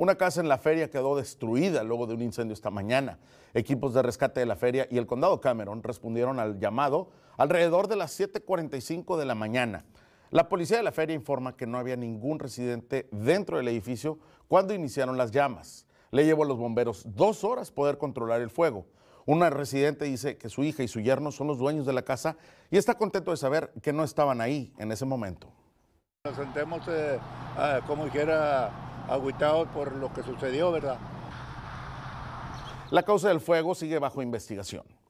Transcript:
Una casa en la feria quedó destruida luego de un incendio esta mañana. Equipos de rescate de la feria y el condado Cameron respondieron al llamado alrededor de las 7.45 de la mañana. La policía de la feria informa que no había ningún residente dentro del edificio cuando iniciaron las llamas. Le llevó a los bomberos dos horas poder controlar el fuego. Una residente dice que su hija y su yerno son los dueños de la casa y está contento de saber que no estaban ahí en ese momento. Nos sentemos, eh, ah, como agüitados por lo que sucedió, ¿verdad? La causa del fuego sigue bajo investigación.